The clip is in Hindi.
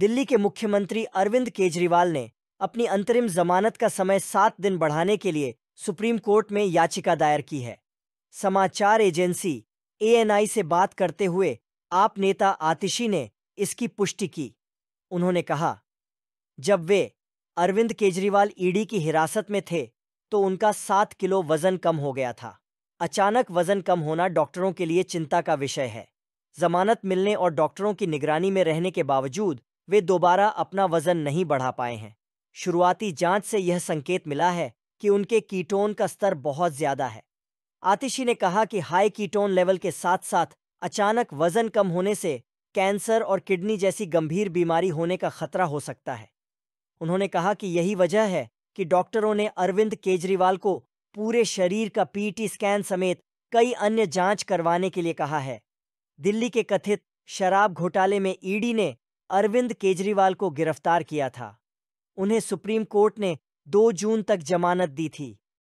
दिल्ली के मुख्यमंत्री अरविंद केजरीवाल ने अपनी अंतरिम जमानत का समय सात दिन बढ़ाने के लिए सुप्रीम कोर्ट में याचिका दायर की है समाचार एजेंसी एएनआई से बात करते हुए आप नेता आतिशी ने इसकी पुष्टि की उन्होंने कहा जब वे अरविंद केजरीवाल ईडी की हिरासत में थे तो उनका सात किलो वजन कम हो गया था अचानक वजन कम होना डॉक्टरों के लिए चिंता का विषय है जमानत मिलने और डॉक्टरों की निगरानी में रहने के बावजूद वे दोबारा अपना वजन नहीं बढ़ा पाए हैं शुरुआती जांच से यह संकेत मिला है कि उनके कीटोन का स्तर बहुत ज्यादा है आतिशी ने कहा कि हाई कीटोन लेवल के साथ साथ अचानक वजन कम होने से कैंसर और किडनी जैसी गंभीर बीमारी होने का खतरा हो सकता है उन्होंने कहा कि यही वजह है कि डॉक्टरों ने अरविंद केजरीवाल को पूरे शरीर का पीटी स्कैन समेत कई अन्य जांच करवाने के लिए कहा है दिल्ली के कथित शराब घोटाले में ईडी ने अरविंद केजरीवाल को गिरफ्तार किया था उन्हें सुप्रीम कोर्ट ने 2 जून तक जमानत दी थी